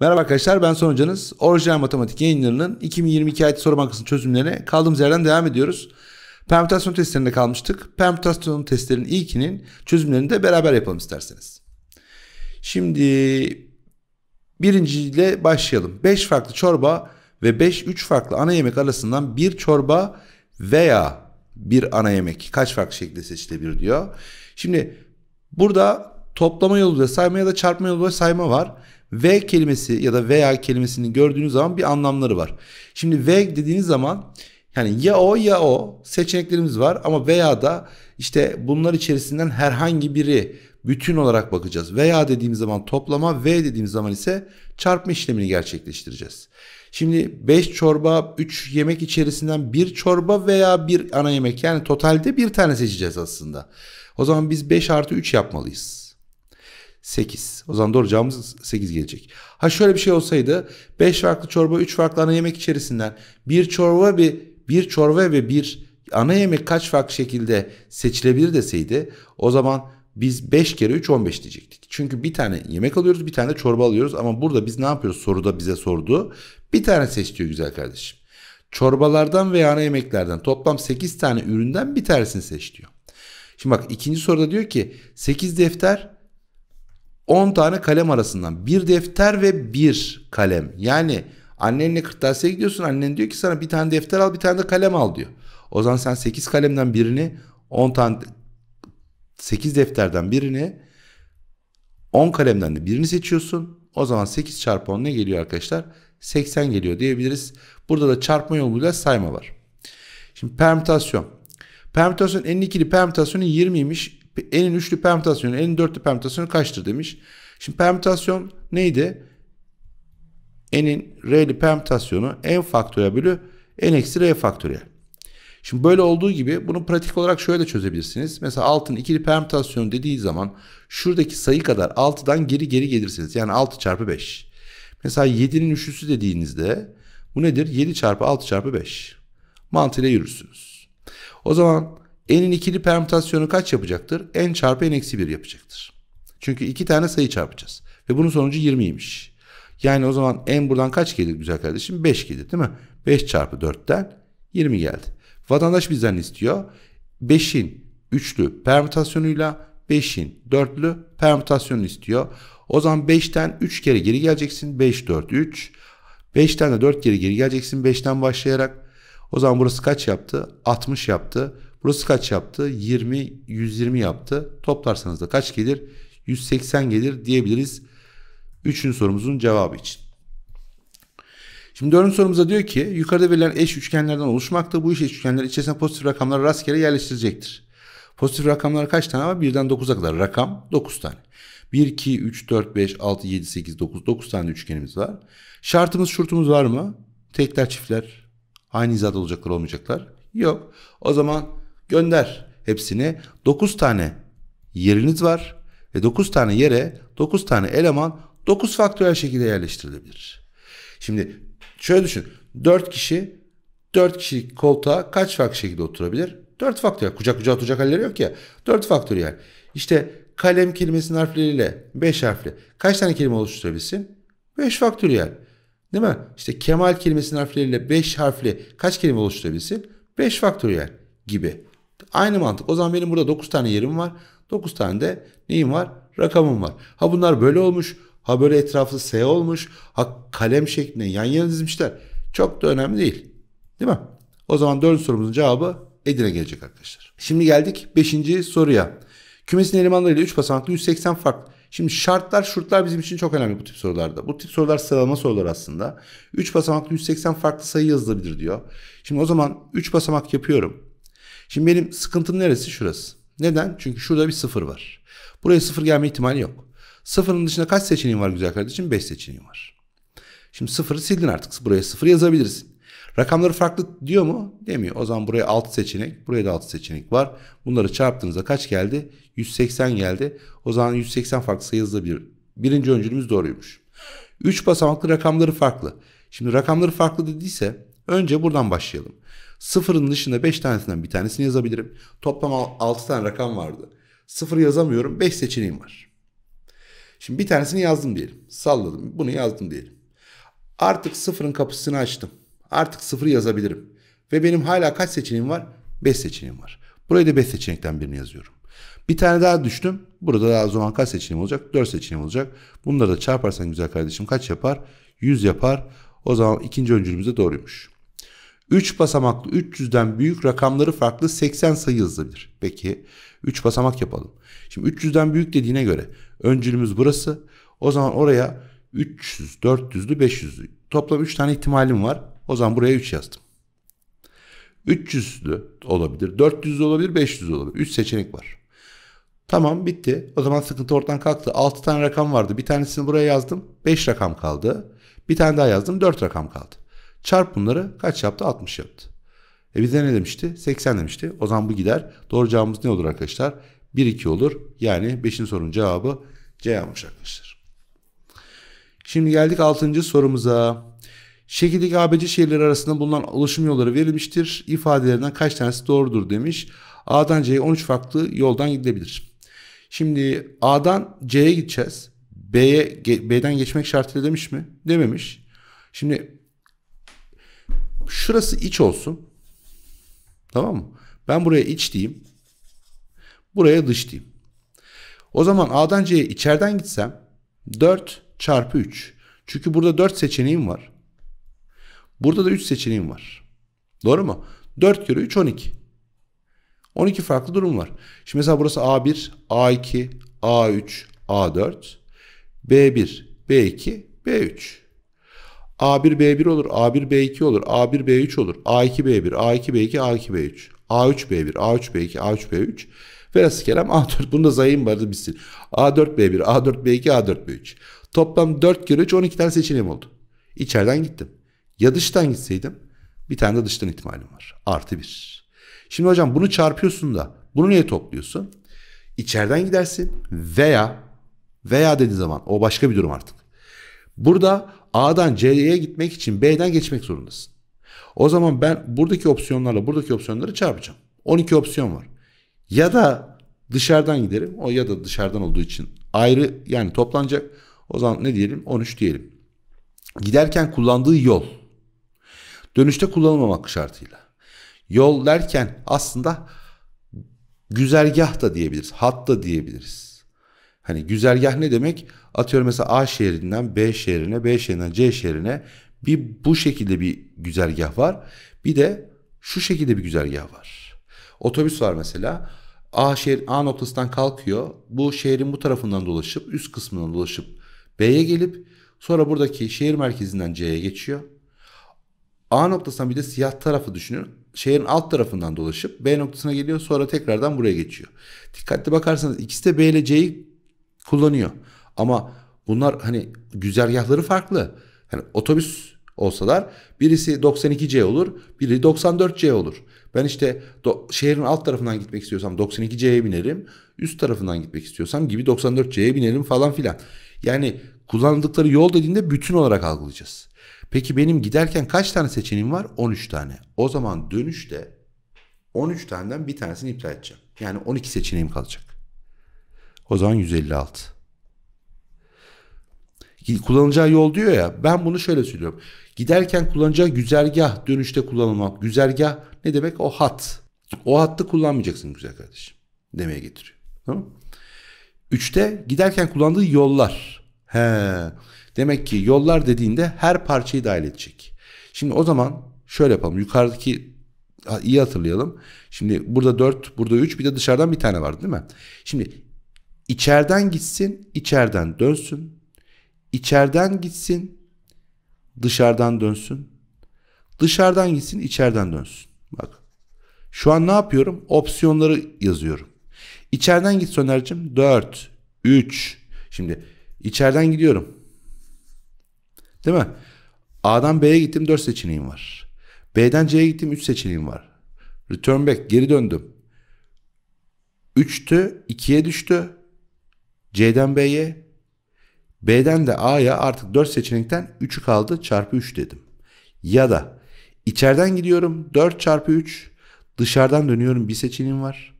Merhaba arkadaşlar ben Sonucanız. Orijinal Matematik yayınlarının 2022 ayet soru bankasının çözümlerine kaldığımız yerden devam ediyoruz. Permütasyon testlerinde kalmıştık. Permütasyon testlerinin ilkinin çözümlerini de beraber yapalım isterseniz. Şimdi birinciyle başlayalım. 5 farklı çorba ve 5-3 farklı ana yemek arasından bir çorba veya bir ana yemek kaç farklı şekilde seçilebilir diyor. Şimdi burada toplama yoluyla sayma ya da çarpma yoluyla sayma var. V kelimesi ya da veya kelimesini gördüğünüz zaman bir anlamları var. Şimdi V dediğiniz zaman yani ya o ya o seçeneklerimiz var ama veya da işte bunlar içerisinden herhangi biri bütün olarak bakacağız. Veya dediğimiz zaman toplama, V dediğimiz zaman ise çarpma işlemini gerçekleştireceğiz. Şimdi 5 çorba, 3 yemek içerisinden bir çorba veya bir ana yemek yani totalde bir tane seçeceğiz aslında. O zaman biz 5 artı 3 yapmalıyız. 8. O zaman doğru cevabımız 8 gelecek. Ha şöyle bir şey olsaydı 5 farklı çorba 3 farklı ana yemek içerisinden bir çorba bir bir çorba ve bir ana yemek kaç farklı şekilde seçilebilir deseydi o zaman biz 5 kere 3 15 diyecektik. Çünkü bir tane yemek alıyoruz bir tane de çorba alıyoruz ama burada biz ne yapıyoruz soruda bize sordu. Bir tane seç diyor güzel kardeşim. Çorbalardan veya ana yemeklerden toplam 8 tane üründen bir tanesini seç diyor. Şimdi bak ikinci soruda diyor ki 8 defter 10 tane kalem arasından bir defter ve bir kalem. Yani annenle kırtasiye gidiyorsun annen diyor ki sana bir tane defter al bir tane de kalem al diyor. O zaman sen 8 kalemden birini 10 tane 8 defterden birini 10 kalemden de birini seçiyorsun. O zaman 8 çarpı 10 ne geliyor arkadaşlar? 80 geliyor diyebiliriz. Burada da çarpma yoluyla sayma var. Şimdi permütasyon. Permütasyon en ikili permütasyonu 20'ymiş. N'in üçlü permütasyonu, N'in dörtlü permütasyonu kaçtır demiş. Şimdi permütasyon neydi? N'in R'li permütasyonu N faktöre bölü N eksi R faktöre. Şimdi böyle olduğu gibi bunu pratik olarak şöyle de çözebilirsiniz. Mesela 6'nın ikili permütasyonu dediği zaman şuradaki sayı kadar 6'dan geri geri gelirsiniz. Yani 6 çarpı 5. Mesela 7'nin üçlüsü dediğinizde bu nedir? 7 çarpı 6 çarpı 5. Mantığıyla yürürsünüz. O zaman n'in ikili permütasyonu kaç yapacaktır? n çarpı n eksi 1 yapacaktır. Çünkü iki tane sayı çarpacağız. Ve bunun sonucu 20'ymiş. Yani o zaman n buradan kaç gelir güzel kardeşim? 5 gelir değil mi? 5 çarpı 4'ten 20 geldi. Vatandaş bizden istiyor. 5'in üçlü permütasyonuyla 5'in dörtlü permütasyonu istiyor. O zaman 5'ten 3 kere geri geleceksin. 5, 4, 3. 5'ten de 4 kere geri geleceksin. 5'ten başlayarak. O zaman burası kaç yaptı? 60 yaptı. Burası kaç yaptı? 20, 120 yaptı. Toplarsanız da kaç gelir? 180 gelir diyebiliriz. Üçüncü sorumuzun cevabı için. Şimdi dördüncü sorumuza diyor ki yukarıda verilen eş üçgenlerden oluşmakta bu eş üçgenler içerisinde pozitif rakamları rastgele yerleştirecektir. Pozitif rakamlar kaç tane var? Birden 9'a kadar rakam 9 tane. 1, 2, 3, 4, 5, 6, 7, 8, 9, 9 tane üçgenimiz var. Şartımız şurtumuz var mı? Tekler çiftler aynı hizada olacaklar olmayacaklar. Yok. O zaman Gönder hepsini. 9 tane yeriniz var ve 9 tane yere 9 tane eleman 9 faktörel şekilde yerleştirilebilir. Şimdi şöyle düşün. 4 kişi 4 kişi koltuğa kaç farklı şekilde oturabilir? 4 faktörel. Kucak kucak oturacak halleri yok ya. 4 faktörel. İşte kalem kelimesinin harfleriyle 5 harfli. Kaç tane kelime oluşturabilirsin? 5 faktörel. Değil mi? İşte Kemal kelimesinin harfleriyle 5 harfli kaç kelime oluşturabilirsin? 5 faktörel. gibi. Aynı mantık. O zaman benim burada 9 tane yerim var. 9 tane de neyim var? Rakamım var. Ha bunlar böyle olmuş. Ha böyle etraflı S olmuş. Ha kalem şeklinde yan yana dizmişler. Çok da önemli değil. Değil mi? O zaman 4. sorumuzun cevabı Edirne gelecek arkadaşlar. Şimdi geldik 5. soruya. Kümesin elemanlarıyla 3 basamaklı 180 farklı. Şimdi şartlar şurtlar bizim için çok önemli bu tip sorularda. Bu tip sorular sıralama sorular aslında. 3 basamaklı 180 farklı sayı yazılabilir diyor. Şimdi o zaman 3 basamak yapıyorum. Şimdi benim sıkıntım neresi? Şurası. Neden? Çünkü şurada bir sıfır var. Buraya sıfır gelme ihtimali yok. Sıfırın dışında kaç seçeneğin var güzel kardeşim? Beş seçeneğin var. Şimdi sıfırı sildin artık. Buraya sıfır yazabilirsin. Rakamları farklı diyor mu? Demiyor. O zaman buraya 6 seçenek, buraya da 6 seçenek var. Bunları çarptığınızda kaç geldi? 180 geldi. O zaman 180 farklı sayı yazılabilir. Birinci öncülümüz doğruymuş. 3 basamaklı rakamları farklı. Şimdi rakamları farklı dediyse önce buradan başlayalım. Sıfırın dışında 5 tanesinden bir tanesini yazabilirim. Toplam 6 tane rakam vardı. Sıfır yazamıyorum 5 seçeneğim var. Şimdi bir tanesini yazdım diyelim. Salladım bunu yazdım diyelim. Artık sıfırın kapısını açtım. Artık sıfırı yazabilirim. Ve benim hala kaç seçeneğim var? 5 seçeneğim var. Burayı da 5 seçenekten birini yazıyorum. Bir tane daha düştüm. Burada daha o zaman kaç seçeneğim olacak? 4 seçeneğim olacak. Bunları da çarparsan güzel kardeşim kaç yapar? 100 yapar. O zaman ikinci öncülümüz de doğruymuş. 3 basamaklı 300'den büyük rakamları farklı 80 sayı hızlıdır. Peki 3 basamak yapalım. Şimdi 300'den büyük dediğine göre öncülümüz burası. O zaman oraya 300, 400'lü, 500'lü. Toplam 3 tane ihtimalim var. O zaman buraya 3 yazdım. 300'lü olabilir, 400'lü olabilir, 500'lü olabilir. 3 seçenek var. Tamam bitti. O zaman sıkıntı ortadan kalktı. 6 tane rakam vardı. Bir tanesini buraya yazdım. 5 rakam kaldı. Bir tane daha yazdım. 4 rakam kaldı. Çarp bunları kaç yaptı? 60 yaptı. E bize ne demişti? 80 demişti. O zaman bu gider. Doğru cevabımız ne olur arkadaşlar? 1 2 olur. Yani 5'in sorunun cevabı C yapmış arkadaşlar. Şimdi geldik 6. sorumuza. Şekildeki ABC şehirleri arasında bulunan oluşum yolları verilmiştir. İfadelerinden kaç tanesi doğrudur demiş. A'dan C'ye 13 farklı yoldan gidilebilir. Şimdi A'dan C'ye gideceğiz. B'ye B'den geçmek şartıyla demiş mi? Dememiş. Şimdi Şurası iç olsun. Tamam mı? Ben buraya iç diyeyim. Buraya dış diyeyim. O zaman A'dan C'ye içeriden gitsem 4 çarpı 3. Çünkü burada 4 seçeneğim var. Burada da 3 seçeneğim var. Doğru mu? 4 kere 3 12. 12 farklı durum var. Şimdi mesela burası A1, A2, A3, A4, B1, B2, B3. A1B1 olur, A1B2 olur, A1B3 olur, A2B1, A2B2, A2B3, A3B1, A3B2, A3B3 Velhasıl kelam A4 bunda da vardı bitsin. A4B1, A4B2, A4B3. Toplam 4 kere 3 12 tane seçeneğim oldu. İçeriden gittim. Ya dıştan gitseydim bir tane de dıştan ihtimalim var. Artı 1. Şimdi hocam bunu çarpıyorsun da bunu niye topluyorsun? İçeriden gidersin veya veya dediği zaman o başka bir durum artık. Burada A'dan C'ye gitmek için B'den geçmek zorundasın. O zaman ben buradaki opsiyonlarla buradaki opsiyonları çarpacağım. 12 opsiyon var. Ya da dışarıdan giderim. O ya da dışarıdan olduğu için ayrı yani toplanacak. O zaman ne diyelim? 13 diyelim. Giderken kullandığı yol. Dönüşte kullanılmamak şartıyla. Yol derken aslında güzergah da diyebiliriz, hat da diyebiliriz. Hani güzergah ne demek? Atıyorum mesela A şehrinden B şehrine, B şehrinden C şehrine bir bu şekilde bir güzergah var. Bir de şu şekilde bir güzergah var. Otobüs var mesela. A şehir A noktasından kalkıyor. Bu şehrin bu tarafından dolaşıp üst kısmından dolaşıp B'ye gelip sonra buradaki şehir merkezinden C'ye geçiyor. A noktasından bir de siyah tarafı düşünün. Şehrin alt tarafından dolaşıp B noktasına geliyor sonra tekrardan buraya geçiyor. Dikkatli bakarsanız ikisi de B ile C'yi kullanıyor. Ama bunlar hani güzergahları farklı. Hani otobüs olsalar birisi 92C olur, biri 94C olur. Ben işte do- şehrin alt tarafından gitmek istiyorsam 92C'ye binerim, üst tarafından gitmek istiyorsam gibi 94C'ye binerim falan filan. Yani kullandıkları yol dediğinde bütün olarak algılayacağız. Peki benim giderken kaç tane seçeneğim var? 13 tane. O zaman dönüşte 13 taneden bir tanesini iptal edeceğim. Yani 12 seçeneğim kalacak. O zaman 156. Kullanacağı yol diyor ya ben bunu şöyle söylüyorum. Giderken kullanacağı güzergah dönüşte kullanılmak. Güzergah ne demek? O hat. O hattı kullanmayacaksın güzel kardeşim demeye getiriyor. Tamam Üçte giderken kullandığı yollar. He. Demek ki yollar dediğinde her parçayı dahil edecek. Şimdi o zaman şöyle yapalım. Yukarıdaki iyi hatırlayalım. Şimdi burada 4, burada 3 bir de dışarıdan bir tane var değil mi? Şimdi İçeriden gitsin, içeriden dönsün. İçeriden gitsin, dışarıdan dönsün. Dışarıdan gitsin, içeriden dönsün. Bak. Şu an ne yapıyorum? Opsiyonları yazıyorum. İçeriden git Söner'cim. 4, 3. Şimdi içeriden gidiyorum. Değil mi? A'dan B'ye gittim 4 seçeneğim var. B'den C'ye gittim 3 seçeneğim var. Return back geri döndüm. 3'tü 2'ye düştü. C'den B'ye, B'den de A'ya artık 4 seçenekten 3'ü kaldı çarpı 3 dedim. Ya da içeriden gidiyorum 4 çarpı 3, dışarıdan dönüyorum bir seçeneğim var.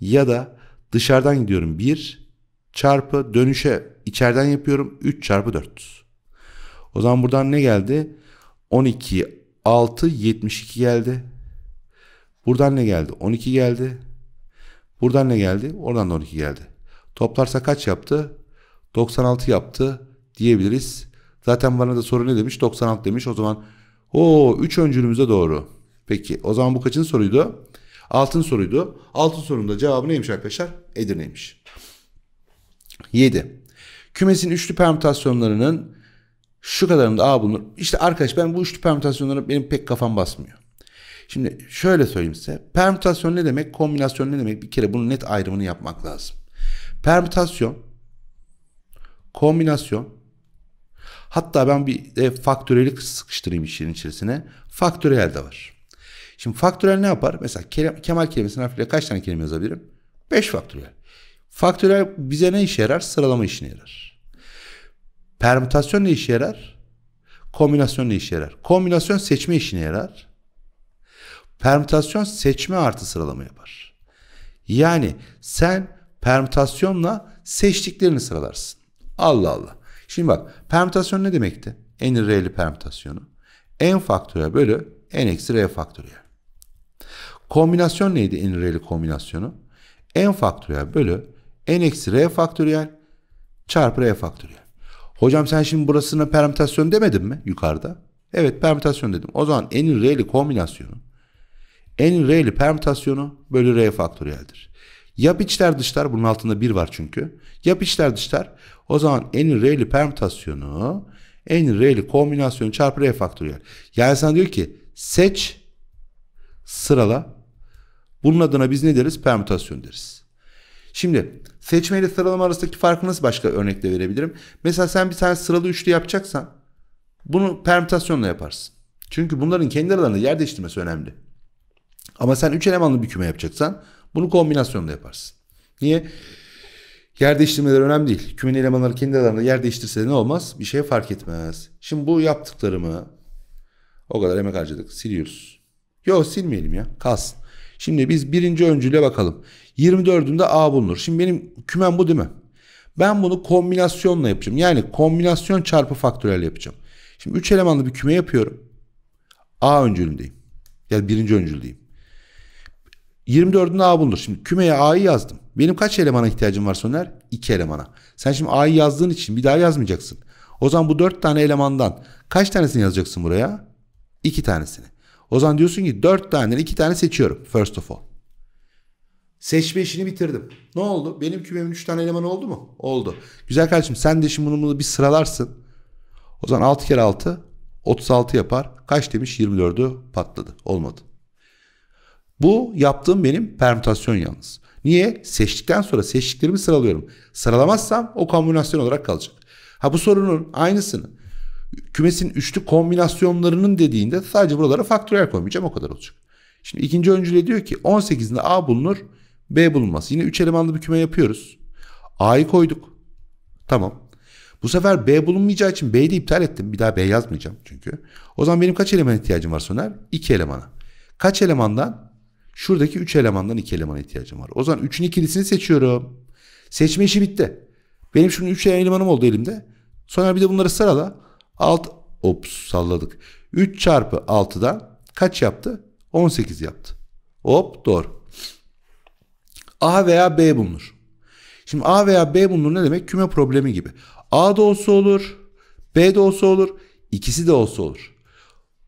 Ya da dışarıdan gidiyorum 1 çarpı dönüşe içeriden yapıyorum 3 çarpı 4. O zaman buradan ne geldi? 12, 6, 72 geldi. Buradan ne geldi? 12 geldi. Buradan ne geldi? Oradan da 12 geldi. Toplarsa kaç yaptı? 96 yaptı diyebiliriz. Zaten bana da soru ne demiş? 96 demiş. O zaman o 3 öncülümüze doğru. Peki o zaman bu kaçın soruydu? Altın soruydu. Altın sorunun da cevabı neymiş arkadaşlar? Edirne'ymiş. 7. Kümesin üçlü permütasyonlarının şu kadarında A bulunur. İşte arkadaş ben bu üçlü permütasyonlara benim pek kafam basmıyor. Şimdi şöyle söyleyeyim size. Permütasyon ne demek? Kombinasyon ne demek? Bir kere bunun net ayrımını yapmak lazım. Permütasyon, kombinasyon, hatta ben bir de faktöriyeli sıkıştırayım işin içerisine. Faktöriyel de var. Şimdi faktöriyel ne yapar? Mesela Kemal, Kemal kelimesinin harfiyle kaç tane kelime yazabilirim? 5 faktöriyel. Faktöriyel bize ne işe yarar? Sıralama işine yarar. Permütasyon ne işe yarar? Kombinasyon ne işe yarar? Kombinasyon seçme işine yarar. Permütasyon seçme artı sıralama yapar. Yani sen permütasyonla seçtiklerini sıralarsın. Allah Allah. Şimdi bak permütasyon ne demekti? En r'li permütasyonu. N faktöriyel bölü n eksi r faktöriyel. Kombinasyon neydi en r'li kombinasyonu? N faktöriyel bölü n eksi r faktöriyel çarpı r faktöriyel. Hocam sen şimdi burasına permütasyon demedin mi yukarıda? Evet permütasyon dedim. O zaman en r'li kombinasyonu en r'li permütasyonu bölü r faktöriyeldir. Yap içler dışlar bunun altında bir var çünkü. Yap içler dışlar. O zaman en r'li permütasyonu en r'li kombinasyonu çarpı r faktöriyel. Yani sana diyor ki seç sırala. Bunun adına biz ne deriz? Permütasyon deriz. Şimdi seçme ile sıralama arasındaki farkı nasıl başka örnekle verebilirim? Mesela sen bir tane sıralı üçlü yapacaksan bunu permütasyonla yaparsın. Çünkü bunların kendi aralarında yer değiştirmesi önemli. Ama sen üç elemanlı bir küme yapacaksan bunu kombinasyonda yaparsın. Niye? Yer değiştirmeleri önemli değil. Kümen elemanları kendi aralarında yer değiştirse ne olmaz? Bir şey fark etmez. Şimdi bu yaptıklarımı o kadar emek harcadık. Siliyoruz. Yok silmeyelim ya. Kalsın. Şimdi biz birinci öncüle bakalım. 24'ünde A bulunur. Şimdi benim kümen bu değil mi? Ben bunu kombinasyonla yapacağım. Yani kombinasyon çarpı faktörel yapacağım. Şimdi 3 elemanlı bir küme yapıyorum. A öncülündeyim. Yani birinci öncüldeyim. 24'ünde A bulunur. Şimdi kümeye A'yı yazdım. Benim kaç elemana ihtiyacım var Soner? 2 elemana. Sen şimdi A'yı yazdığın için bir daha yazmayacaksın. O zaman bu 4 tane elemandan kaç tanesini yazacaksın buraya? 2 tanesini. O zaman diyorsun ki 4 tane 2 tane seçiyorum. First of all. Seçme işini bitirdim. Ne oldu? Benim kümemin 3 tane elemanı oldu mu? Oldu. Güzel kardeşim sen de şimdi bunu, bunu bir sıralarsın. O zaman 6 kere 6 36 yapar. Kaç demiş? 24'ü patladı. Olmadı. Bu yaptığım benim permütasyon yalnız. Niye? Seçtikten sonra seçtiklerimi sıralıyorum. Sıralamazsam o kombinasyon olarak kalacak. Ha bu sorunun aynısını kümesin üçlü kombinasyonlarının dediğinde sadece buralara faktörel koymayacağım o kadar olacak. Şimdi ikinci öncülüğe diyor ki 18'inde A bulunur B bulunmaz. Yine 3 elemanlı bir küme yapıyoruz. A'yı koyduk. Tamam. Bu sefer B bulunmayacağı için B'yi de iptal ettim. Bir daha B yazmayacağım çünkü. O zaman benim kaç elemana ihtiyacım var Soner? 2 elemana. Kaç elemandan? Şuradaki 3 elemandan 2 elemana ihtiyacım var. O zaman 3'ün ikilisini seçiyorum. Seçme işi bitti. Benim şunun 3 elemanım oldu elimde. Sonra bir de bunları sırala. Alt, ops salladık. 3 çarpı 6'dan kaç yaptı? 18 yaptı. Hop doğru. A veya B bulunur. Şimdi A veya B bulunur ne demek? Küme problemi gibi. A da olsa olur. B de olsa olur. ikisi de olsa olur.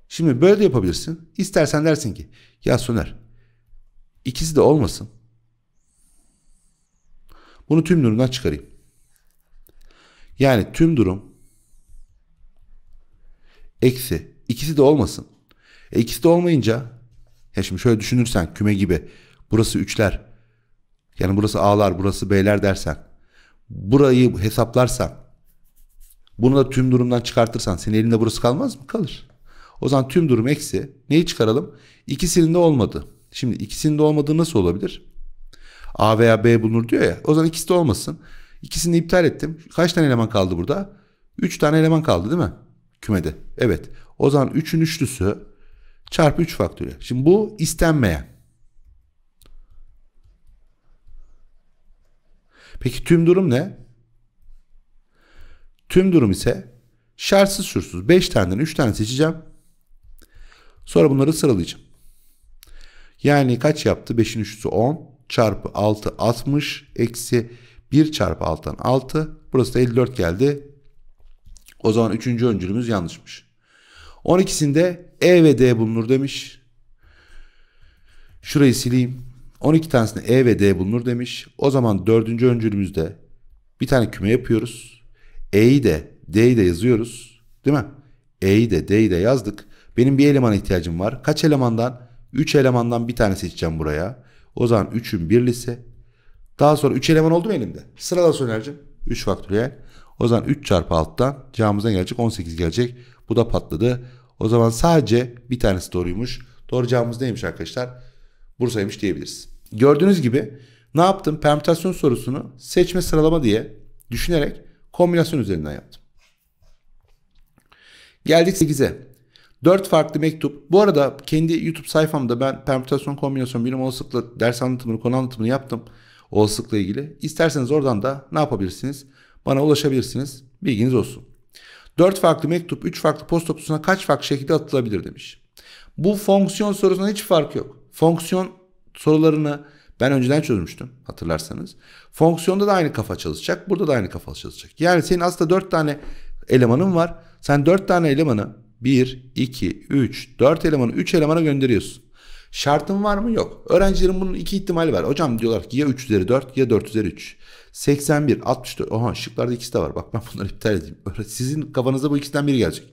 Şimdi böyle de yapabilirsin. İstersen dersin ki ya Soner İkisi de olmasın. Bunu tüm durumdan çıkarayım. Yani tüm durum eksi İkisi de olmasın. E ikisi de olmayınca ya şimdi şöyle düşünürsen küme gibi burası üçler yani burası A'lar burası B'ler dersen burayı hesaplarsan bunu da tüm durumdan çıkartırsan senin elinde burası kalmaz mı? Kalır. O zaman tüm durum eksi. Neyi çıkaralım? İkisinin de olmadı. Şimdi ikisinin de olmadığı nasıl olabilir? A veya B bulunur diyor ya. O zaman ikisi de olmasın. İkisini iptal ettim. Kaç tane eleman kaldı burada? 3 tane eleman kaldı değil mi? Kümede. Evet. O zaman 3'ün üçlüsü çarpı 3 faktöriyel. Şimdi bu istenmeyen. Peki tüm durum ne? Tüm durum ise şartsız şursuz 5 taneden 3 tane seçeceğim. Sonra bunları sıralayacağım. Yani kaç yaptı? 5'in 3'sü 10 çarpı 6 60 eksi 1 çarpı 6'dan 6. Burası da 54 geldi. O zaman 3. öncülümüz yanlışmış. 12'sinde E ve D bulunur demiş. Şurayı sileyim. 12 tanesinde E ve D bulunur demiş. O zaman 4. öncülümüzde bir tane küme yapıyoruz. E'yi de D'yi de yazıyoruz. Değil mi? E'yi de D'yi de yazdık. Benim bir elemana ihtiyacım var. Kaç elemandan? 3 elemandan bir tane seçeceğim buraya. O zaman 3'ün birlisi. Daha sonra 3 eleman oldu mu elimde? Sırala sönercim. 3 faktöriyel. O zaman 3 çarpı alttan cevabımıza gelecek 18 gelecek. Bu da patladı. O zaman sadece bir tanesi doğruymuş. Doğru cevabımız neymiş arkadaşlar? Bursa'ymış diyebiliriz. Gördüğünüz gibi ne yaptım? Permütasyon sorusunu seçme sıralama diye düşünerek kombinasyon üzerinden yaptım. Geldik 8'e. 4 farklı mektup. Bu arada kendi YouTube sayfamda ben permütasyon kombinasyon bilim olasılıkla ders anlatımını konu anlatımını yaptım. Olasılıkla ilgili. İsterseniz oradan da ne yapabilirsiniz? Bana ulaşabilirsiniz. Bilginiz olsun. 4 farklı mektup 3 farklı posta kutusuna kaç farklı şekilde atılabilir demiş. Bu fonksiyon sorusuna hiç fark yok. Fonksiyon sorularını ben önceden çözmüştüm hatırlarsanız. Fonksiyonda da aynı kafa çalışacak. Burada da aynı kafa çalışacak. Yani senin aslında 4 tane elemanın var. Sen 4 tane elemanı 1, 2, 3, 4 elemanı 3 elemana gönderiyorsun. Şartın var mı? Yok. Öğrencilerin bunun iki ihtimali var. Hocam diyorlar ki ya 3 üzeri 4 ya 4 üzeri 3. 81, 64. Oha şıklarda ikisi de var. Bak ben bunları iptal edeyim. Sizin kafanıza bu ikisinden biri gelecek.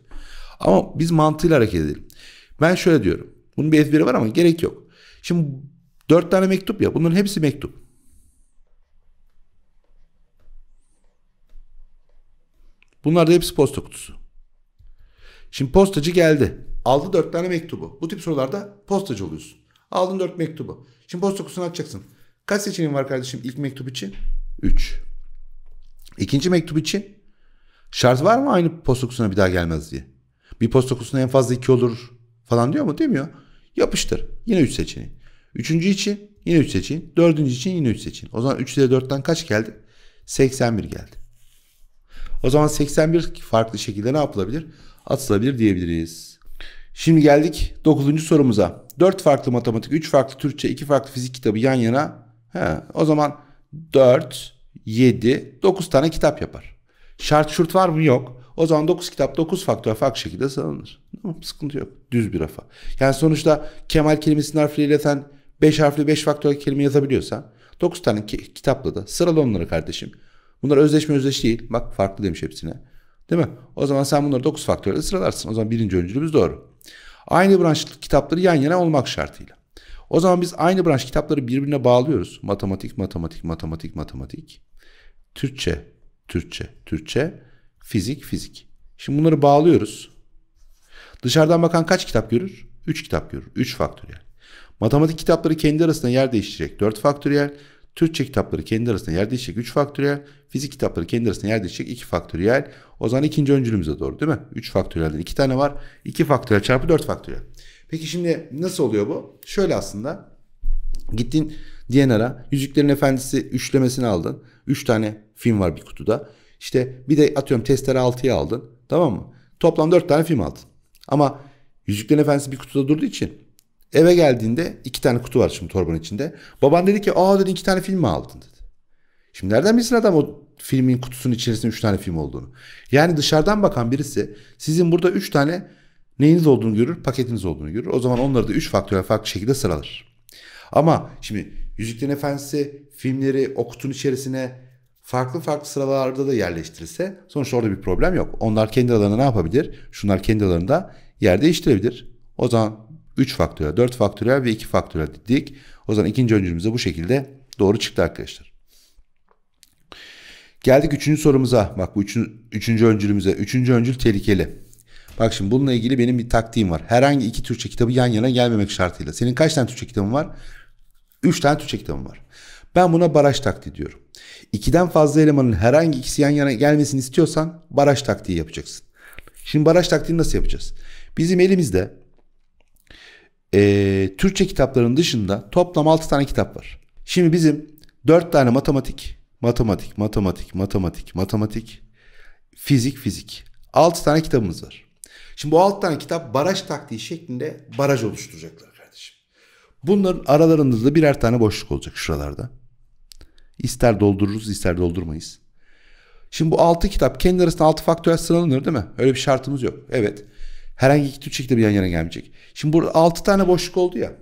Ama biz mantığıyla hareket edelim. Ben şöyle diyorum. Bunun bir ezberi var ama gerek yok. Şimdi 4 tane mektup ya. Bunların hepsi mektup. Bunlar da hepsi posta kutusu. Şimdi postacı geldi. Aldı dört tane mektubu. Bu tip sorularda postacı oluyorsun. Aldın dört mektubu. Şimdi posta kutusunu açacaksın. Kaç seçeneğin var kardeşim ilk mektup için? Üç. İkinci mektup için şart var mı aynı posta kutusuna bir daha gelmez diye? Bir posta kutusuna en fazla iki olur falan diyor mu? Demiyor. Yapıştır. Yine üç seçeneğin. Üçüncü için yine üç seçeneğin. Dördüncü için yine üç seçeneğin. O zaman 3 ile 4'ten kaç geldi? 81 geldi. O zaman 81 farklı şekilde ne yapılabilir? Atılabilir diyebiliriz. Şimdi geldik 9. sorumuza. 4 farklı matematik, 3 farklı Türkçe, 2 farklı fizik kitabı yan yana. He, o zaman 4, 7, 9 tane kitap yapar. Şart şurt var mı? Yok. O zaman 9 kitap 9 faktör farklı şekilde sağlanır. Tamam, sıkıntı yok. Düz bir rafa. Yani sonuçta Kemal kelimesinin harfleriyle sen 5 harfli 5 faktör kelime yazabiliyorsan 9 tane ki kitapla da sırala onları kardeşim. Bunlar özdeşme özdeş değil. Bak farklı demiş hepsine. Değil mi? O zaman sen bunları 9 faktörle sıralarsın. O zaman birinci öncülümüz doğru. Aynı branş kitapları yan yana olmak şartıyla. O zaman biz aynı branş kitapları birbirine bağlıyoruz. Matematik, matematik, matematik, matematik. Türkçe, Türkçe, Türkçe. Fizik, fizik. Şimdi bunları bağlıyoruz. Dışarıdan bakan kaç kitap görür? 3 kitap görür. 3 faktöriyel. Matematik kitapları kendi arasında yer değiştirecek. 4 faktöriyel. Türkçe kitapları kendi arasında yer değişecek 3 faktöriyel. Fizik kitapları kendi arasında yer değişecek 2 faktöriyel. O zaman ikinci öncülümüze doğru değil mi? 3 faktöriyelden 2 tane var. 2 faktöriyel çarpı 4 faktöriyel. Peki şimdi nasıl oluyor bu? Şöyle aslında. Gittin DNR'a Yüzüklerin Efendisi üçlemesini aldın. 3 üç tane film var bir kutuda. İşte bir de atıyorum testere 6'ya aldın. Tamam mı? Toplam 4 tane film aldın. Ama Yüzüklerin Efendisi bir kutuda durduğu için Eve geldiğinde iki tane kutu var şimdi torbanın içinde. Baban dedi ki aa dedi iki tane film mi aldın dedi. Şimdi nereden bilsin adam o filmin kutusunun içerisinde üç tane film olduğunu. Yani dışarıdan bakan birisi sizin burada üç tane neyiniz olduğunu görür, paketiniz olduğunu görür. O zaman onları da üç faktörel farklı şekilde sıralar. Ama şimdi Yüzüklerin Efendisi filmleri o kutunun içerisine farklı farklı sıralarda da yerleştirirse sonuçta orada bir problem yok. Onlar kendi aralarında ne yapabilir? Şunlar kendi aralarında yer değiştirebilir. O zaman 3 faktörel, 4 faktörel ve 2 faktörel dedik. O zaman ikinci öncülümüz de bu şekilde doğru çıktı arkadaşlar. Geldik üçüncü sorumuza. Bak bu üçüncü, üçüncü öncülümüze. Üçüncü öncül tehlikeli. Bak şimdi bununla ilgili benim bir taktiğim var. Herhangi iki Türkçe kitabı yan yana gelmemek şartıyla. Senin kaç tane Türkçe kitabın var? Üç tane Türkçe kitabın var. Ben buna baraj taktiği diyorum. İkiden fazla elemanın herhangi ikisi yan yana gelmesini istiyorsan baraj taktiği yapacaksın. Şimdi baraj taktiğini nasıl yapacağız? Bizim elimizde e, Türkçe kitapların dışında toplam 6 tane kitap var. Şimdi bizim 4 tane matematik, matematik, matematik, matematik, matematik, fizik, fizik. 6 tane kitabımız var. Şimdi bu 6 tane kitap baraj taktiği şeklinde baraj oluşturacaklar kardeşim. Bunların aralarında da birer tane boşluk olacak şuralarda. İster doldururuz ister doldurmayız. Şimdi bu 6 kitap kendi arasında 6 faktörel sıralanır değil mi? Öyle bir şartımız yok. Evet. Herhangi iki tür şekilde bir yan yana gelmeyecek. Şimdi burada 6 tane boşluk oldu ya.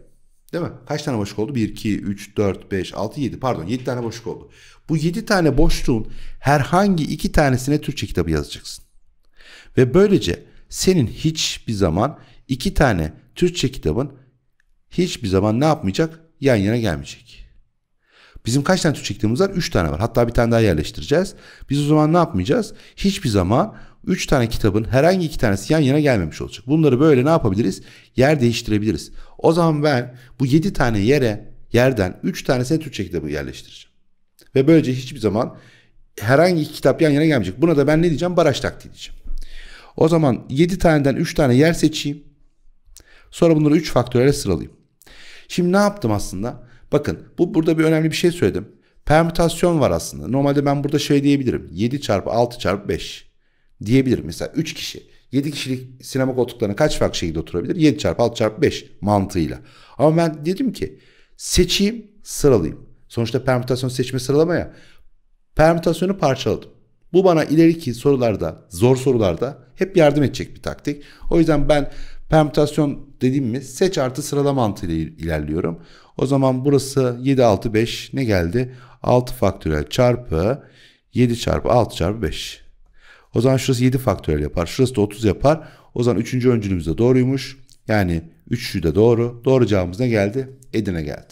Değil mi? Kaç tane boşluk oldu? 1, 2, 3, 4, 5, 6, 7. Pardon 7 tane boşluk oldu. Bu 7 tane boşluğun herhangi iki tanesine Türkçe kitabı yazacaksın. Ve böylece senin hiçbir zaman iki tane Türkçe kitabın hiçbir zaman ne yapmayacak? Yan yana gelmeyecek. Bizim kaç tane Türkçe kitabımız var? 3 tane var. Hatta bir tane daha yerleştireceğiz. Biz o zaman ne yapmayacağız? Hiçbir zaman 3 tane kitabın herhangi iki tanesi yan yana gelmemiş olacak. Bunları böyle ne yapabiliriz? Yer değiştirebiliriz. O zaman ben bu 7 tane yere yerden 3 tanesini Türkçe kitabı yerleştireceğim. Ve böylece hiçbir zaman herhangi iki kitap yan yana gelmeyecek. Buna da ben ne diyeceğim? Baraj taktiği diyeceğim. O zaman 7 taneden 3 tane yer seçeyim. Sonra bunları 3 faktörele sıralayayım. Şimdi ne yaptım aslında? Bakın bu burada bir önemli bir şey söyledim. Permütasyon var aslında. Normalde ben burada şey diyebilirim. 7 çarpı 6 çarpı 5 diyebilirim. Mesela 3 kişi 7 kişilik sinema koltuklarına kaç farklı şekilde oturabilir? 7 çarpı 6 çarpı 5 mantığıyla. Ama ben dedim ki seçeyim sıralayayım. Sonuçta permütasyon seçme sıralama ya. permütasyonu parçaladım. Bu bana ileriki sorularda, zor sorularda hep yardım edecek bir taktik. O yüzden ben permütasyon dediğim mi seç artı sırala mantığıyla ilerliyorum. O zaman burası 7 6 5 ne geldi? 6 faktörel çarpı 7 çarpı 6 çarpı 5. O zaman şurası 7 faktöriyel yapar. Şurası da 30 yapar. O zaman 3. öncülümüz de doğruymuş. Yani 3'ü de doğru. Doğru cevabımız ne geldi? Edirne geldi.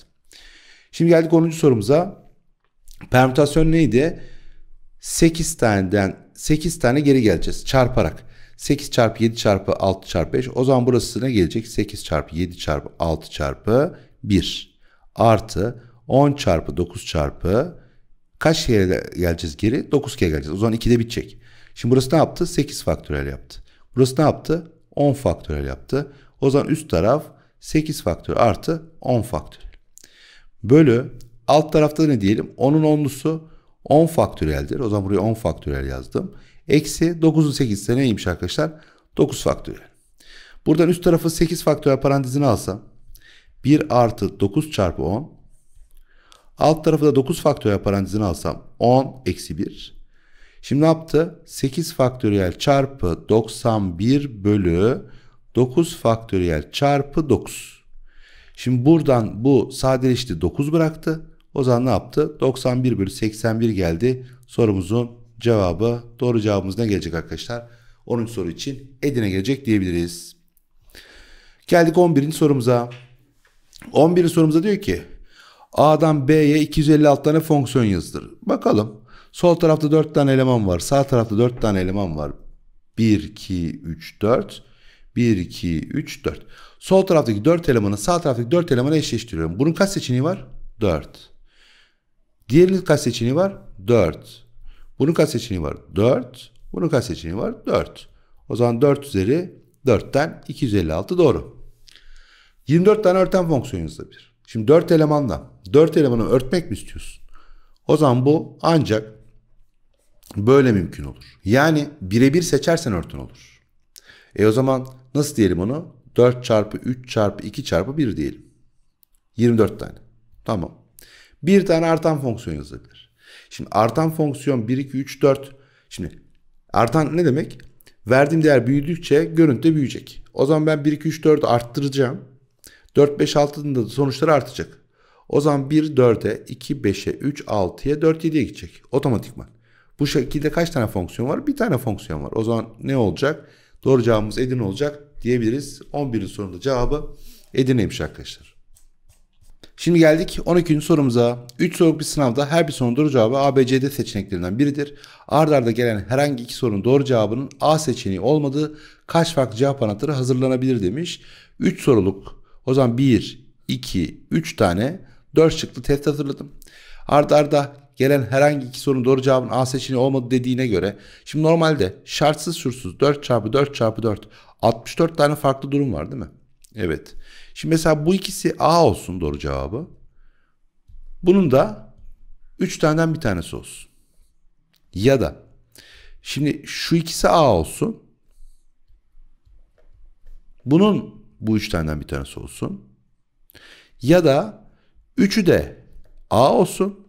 Şimdi geldik 10. sorumuza. Permütasyon neydi? 8 taneden 8 tane geri geleceğiz çarparak. 8 çarpı 7 çarpı 6 çarpı 5. O zaman burası ne gelecek? 8 çarpı 7 çarpı 6 çarpı 1 artı 10 çarpı 9 çarpı kaç kere geleceğiz geri? 9 kere geleceğiz. O zaman 2'de bitecek. Şimdi burası ne yaptı? 8 faktörel yaptı. Burası ne yaptı? 10 faktörel yaptı. O zaman üst taraf 8 faktör artı 10 faktörel. Bölü alt tarafta ne diyelim? 10'un 10'lusu 10 faktöreldir. O zaman buraya 10 faktörel yazdım. Eksi 9'un 8'si neymiş arkadaşlar? 9 faktörel. Buradan üst tarafı 8 faktörel parantezine alsam 1 artı 9 çarpı 10 Alt tarafı da 9 faktörel parantezine alsam 10 eksi 1 Şimdi ne yaptı? 8 faktöriyel çarpı 91 bölü 9 faktöriyel çarpı 9. Şimdi buradan bu sadeleşti 9 bıraktı. O zaman ne yaptı? 91 bölü 81 geldi. Sorumuzun cevabı doğru cevabımız ne gelecek arkadaşlar? 10. soru için edine gelecek diyebiliriz. Geldik 11. sorumuza. 11. sorumuza diyor ki A'dan B'ye 256 tane fonksiyon yazdır. Bakalım Sol tarafta dört tane eleman var. Sağ tarafta dört tane eleman var. Bir, iki, üç, dört. Bir, iki, üç, dört. Sol taraftaki dört elemanı sağ taraftaki dört elemanı eşleştiriyorum. Bunun kaç seçeneği var? Dört. Diğerinin kaç seçeneği var? Dört. Bunun kaç seçeneği var? Dört. Bunun kaç seçeneği var? Dört. O zaman dört üzeri dörtten 256 doğru. 24 tane örten fonksiyonunuz da bir. Şimdi 4 elemanla 4 elemanı örtmek mi istiyorsun? O zaman bu ancak Böyle mümkün olur. Yani birebir seçersen örtün olur. E o zaman nasıl diyelim onu? 4 çarpı 3 çarpı 2 çarpı 1 diyelim. 24 tane. Tamam. Bir tane artan fonksiyon yazabilir. Şimdi artan fonksiyon 1, 2, 3, 4. Şimdi artan ne demek? Verdiğim değer büyüdükçe görüntü büyüyecek. O zaman ben 1, 2, 3, 4'ü arttıracağım. 4, 5, 6'nın da sonuçları artacak. O zaman 1, 4'e, 2, 5'e, 3, 6'ya, 4, 7'ye gidecek. Otomatikman. Bu şekilde kaç tane fonksiyon var? Bir tane fonksiyon var. O zaman ne olacak? Doğru cevabımız Edirne olacak diyebiliriz. 11'in sonunda cevabı edineymiş arkadaşlar. Şimdi geldik 12. sorumuza. 3 soruluk bir sınavda her bir sorunun doğru cevabı ABCD seçeneklerinden biridir. Arda arda gelen herhangi iki sorunun doğru cevabının A seçeneği olmadığı kaç farklı cevap anahtarı hazırlanabilir demiş. 3 soruluk o zaman 1, 2, 3 tane 4 şıklı test hazırladım. Arda arda gelen herhangi iki sorunun doğru cevabın A seçeneği olmadı dediğine göre şimdi normalde şartsız şursuz 4 çarpı 4 çarpı 4 64 tane farklı durum var değil mi? Evet. Şimdi mesela bu ikisi A olsun doğru cevabı. Bunun da 3 taneden bir tanesi olsun. Ya da şimdi şu ikisi A olsun. Bunun bu üç taneden bir tanesi olsun. Ya da üçü de A olsun.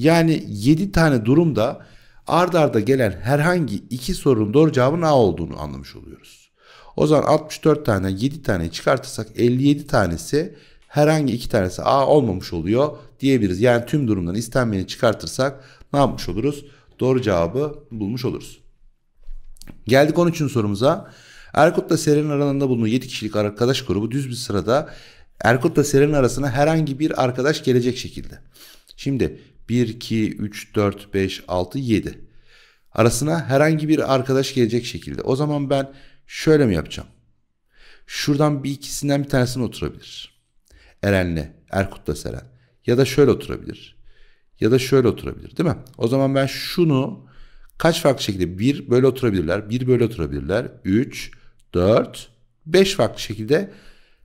Yani 7 tane durumda ard arda gelen herhangi iki sorunun doğru cevabın A olduğunu anlamış oluyoruz. O zaman 64 tane 7 tane çıkartırsak 57 tanesi herhangi iki tanesi A olmamış oluyor diyebiliriz. Yani tüm durumdan istenmeyeni çıkartırsak ne yapmış oluruz? Doğru cevabı bulmuş oluruz. Geldik 13. sorumuza. Erkut'la Seren'in aralarında bulunan 7 kişilik arkadaş grubu düz bir sırada Erkut'la Seren'in arasına herhangi bir arkadaş gelecek şekilde. Şimdi 1, 2, 3, 4, 5, 6, 7. Arasına herhangi bir arkadaş gelecek şekilde. O zaman ben şöyle mi yapacağım? Şuradan bir ikisinden bir tanesine oturabilir. Eren'le, Erkut'la Seren. Ya da şöyle oturabilir. Ya da şöyle oturabilir değil mi? O zaman ben şunu kaç farklı şekilde? Bir böyle oturabilirler, bir böyle oturabilirler. Üç, dört, beş farklı şekilde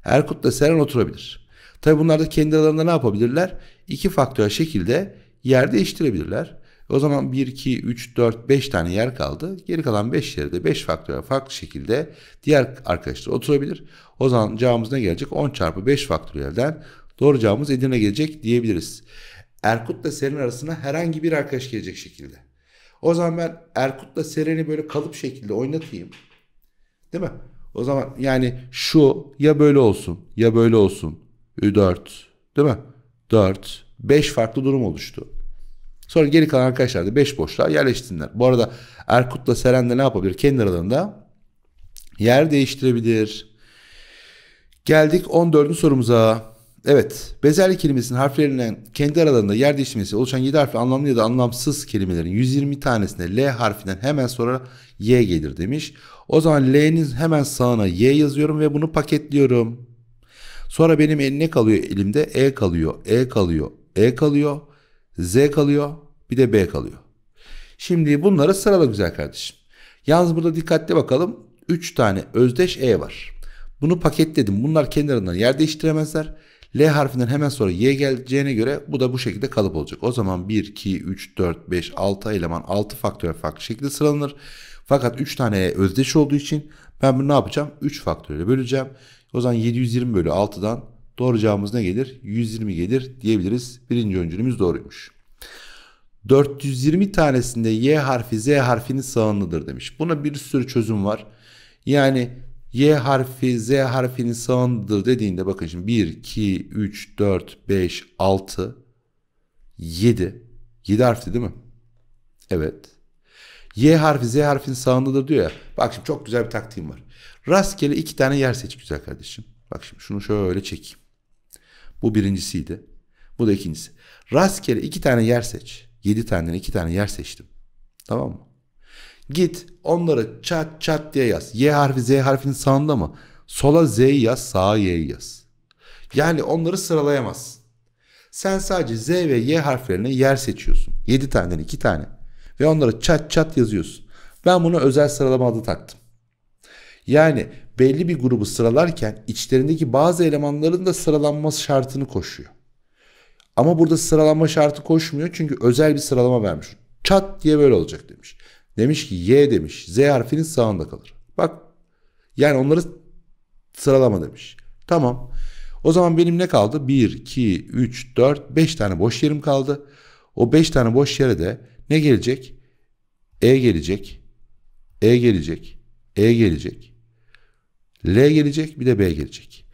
Erkut'la Seren oturabilir. Tabi bunlar da kendi aralarında ne yapabilirler? İki faktör şekilde yer değiştirebilirler. O zaman 1, 2, 3, 4, 5 tane yer kaldı. Geri kalan 5 yerde 5 faktörel farklı şekilde diğer arkadaşlar oturabilir. O zaman cevabımız ne gelecek? 10 çarpı 5 faktöriyelden doğru cevabımız Edirne gelecek diyebiliriz. Erkut'la Seren arasına herhangi bir arkadaş gelecek şekilde. O zaman ben Erkut'la Seren'i böyle kalıp şekilde oynatayım. Değil mi? O zaman yani şu ya böyle olsun ya böyle olsun. Ü4 değil mi? 4 5 farklı durum oluştu. Sonra geri kalan arkadaşlar da 5 boşluğa yerleştirdiler. Bu arada Erkut'la Seren de ne yapabilir? Kendi aralarında yer değiştirebilir. Geldik 14. sorumuza. Evet, bezelye kelimesinin harflerinden kendi aralarında yer değiştirmesi oluşan 7 harfli anlamlı ya da anlamsız kelimelerin 120 tanesine L harfinden hemen sonra Y gelir demiş. O zaman L'nin hemen sağına Y yazıyorum ve bunu paketliyorum. Sonra benim ne kalıyor elimde? E kalıyor, E kalıyor, E kalıyor. Z kalıyor bir de B kalıyor. Şimdi bunları sırala güzel kardeşim. Yalnız burada dikkatli bakalım. 3 tane özdeş E var. Bunu paketledim. Bunlar kenarından yer değiştiremezler. L harfinden hemen sonra Y geleceğine göre bu da bu şekilde kalıp olacak. O zaman 1, 2, 3, 4, 5, 6 eleman 6 faktör farklı şekilde sıralanır. Fakat 3 tane özdeş olduğu için ben bunu ne yapacağım? 3 faktöre böleceğim. O zaman 720 bölü 6'dan Doğru cevabımız ne gelir? 120 gelir diyebiliriz. Birinci öncülümüz doğruymuş. 420 tanesinde Y harfi Z harfinin sağındadır demiş. Buna bir sürü çözüm var. Yani Y harfi Z harfinin sağındadır dediğinde bakın şimdi 1, 2, 3, 4, 5, 6, 7. 7 harfi değil mi? Evet. Y harfi Z harfinin sağındadır diyor ya. Bak şimdi çok güzel bir taktiğim var. Rastgele iki tane yer seç güzel kardeşim. Bak şimdi şunu şöyle çekeyim. Bu birincisiydi. Bu da ikincisi. Rastgele iki tane yer seç. Yedi taneden iki tane yer seçtim. Tamam mı? Git onları çat çat diye yaz. Y harfi Z harfinin sağında mı? Sola Z yaz, sağa Y yaz. Yani onları sıralayamazsın. Sen sadece Z ve Y harflerine yer seçiyorsun. 7 taneden 2 tane. Ve onları çat çat yazıyorsun. Ben bunu özel sıralama adı taktım. Yani belli bir grubu sıralarken içlerindeki bazı elemanların da sıralanma şartını koşuyor. Ama burada sıralanma şartı koşmuyor çünkü özel bir sıralama vermiş. Çat diye böyle olacak demiş. Demiş ki Y demiş Z harfinin sağında kalır. Bak yani onları sıralama demiş. Tamam. O zaman benim ne kaldı? 1, 2, 3, 4, 5 tane boş yerim kaldı. O 5 tane boş yere de ne gelecek? E gelecek. E gelecek. E gelecek. L gelecek bir de B gelecek.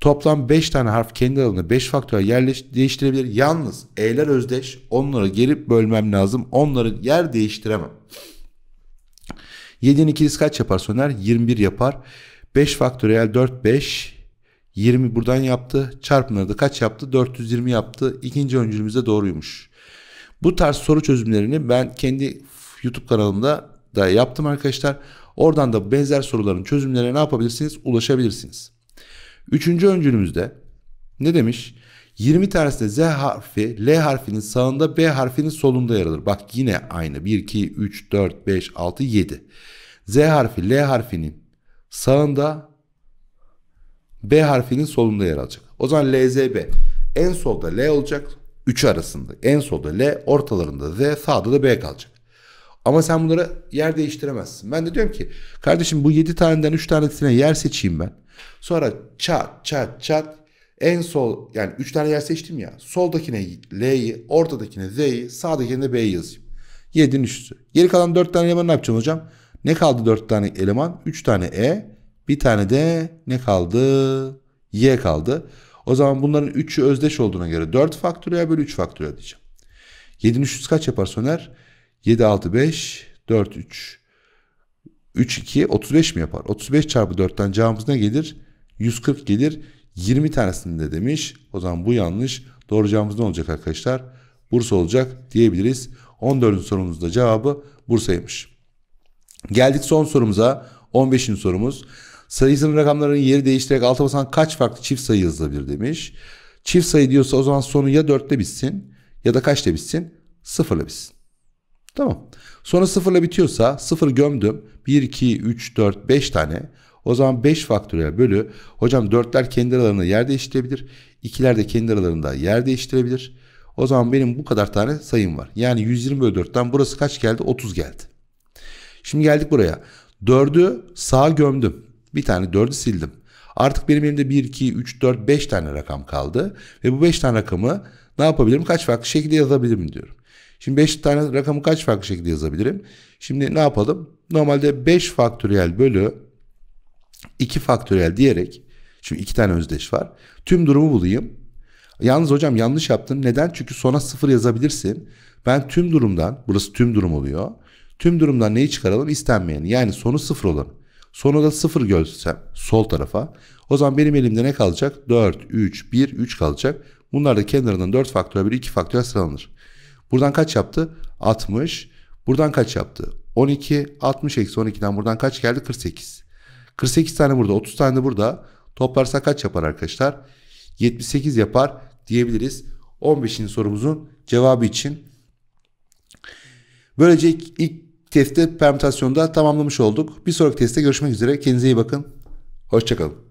Toplam 5 tane harf kendi aralığında 5 faktöre yerleş, değiştirebilir. Yalnız E'ler özdeş onları gelip bölmem lazım. Onları yer değiştiremem. 7'nin ikilisi kaç yapar Soner? 21 yapar. 5 faktöriyel 4 5 20 buradan yaptı. Çarpımları da kaç yaptı? 420 yaptı. İkinci öncülümüzde doğruymuş. Bu tarz soru çözümlerini ben kendi YouTube kanalımda da yaptım arkadaşlar. Oradan da benzer soruların çözümlerine ne yapabilirsiniz? Ulaşabilirsiniz. Üçüncü öncülümüzde ne demiş? 20 tanesinde Z harfi L harfinin sağında B harfinin solunda yer alır. Bak yine aynı 1, 2, 3, 4, 5, 6, 7. Z harfi L harfinin sağında B harfinin solunda yer alacak. O zaman LZB en solda L olacak 3 arasında. En solda L ortalarında Z sağda da B kalacak. Ama sen bunlara yer değiştiremezsin. Ben de diyorum ki kardeşim bu 7 taneden 3 tanesine yer seçeyim ben. Sonra çat çat çat en sol yani 3 tane yer seçtim ya. Soldakine L'yi, ortadakine Z'yi, sağdakine de B'yi yazayım. 7'nin üstü. Geri kalan 4 tane eleman ne yapacağım hocam? Ne kaldı 4 tane eleman? 3 tane E, bir tane de ne kaldı? Y kaldı. O zaman bunların 3'ü özdeş olduğuna göre 4 faktöriyel bölü 3 faktöriyel diyeceğim. 7'nin üstü kaç yapar Soner? 7-6-5, 4-3. 3-2, 35 mi yapar? 35 çarpı 4'ten cevabımız ne gelir? 140 gelir. 20 tanesini de demiş. O zaman bu yanlış. Doğru cevabımız ne olacak arkadaşlar? Bursa olacak diyebiliriz. 14. sorumuzda cevabı Bursa'ymış. Geldik son sorumuza. 15. sorumuz. Sayısının rakamlarının yeri değiştirerek alta basan kaç farklı çift sayı yazılabilir demiş. Çift sayı diyorsa o zaman sonu ya 4'te bitsin ya da kaçta bitsin? 0'la bitsin. Tamam. Sonra sıfırla bitiyorsa sıfır gömdüm. 1, 2, 3, 4, 5 tane. O zaman 5 faktöriyel bölü. Hocam 4'ler kendi aralarında yer değiştirebilir. 2'ler de kendi aralarında yer değiştirebilir. O zaman benim bu kadar tane sayım var. Yani 120 bölü 4'ten burası kaç geldi? 30 geldi. Şimdi geldik buraya. 4'ü sağa gömdüm. Bir tane 4'ü sildim. Artık benim elimde 1, 2, 3, 4, 5 tane rakam kaldı. Ve bu 5 tane rakamı ne yapabilirim? Kaç farklı şekilde yazabilirim diyorum. Şimdi 5 tane rakamı kaç farklı şekilde yazabilirim? Şimdi ne yapalım? Normalde 5 faktöriyel bölü 2 faktöriyel diyerek şimdi iki tane özdeş var. Tüm durumu bulayım. Yalnız hocam yanlış yaptın. Neden? Çünkü sona sıfır yazabilirsin. Ben tüm durumdan, burası tüm durum oluyor. Tüm durumdan neyi çıkaralım? İstenmeyeni. Yani sonu sıfır olan. Sonu da sıfır görsem sol tarafa. O zaman benim elimde ne kalacak? 4, 3, 1, 3 kalacak. Bunlar da kenarından 4 faktör 1, 2 faktör sıralanır. Buradan kaç yaptı? 60. Buradan kaç yaptı? 12. 60 eksi 12'den buradan kaç geldi? 48. 48 tane burada 30 tane de burada. Toplarsa kaç yapar arkadaşlar? 78 yapar diyebiliriz. 15. sorumuzun cevabı için. Böylece ilk, ilk testi permütasyonda tamamlamış olduk. Bir sonraki testte görüşmek üzere. Kendinize iyi bakın. Hoşçakalın.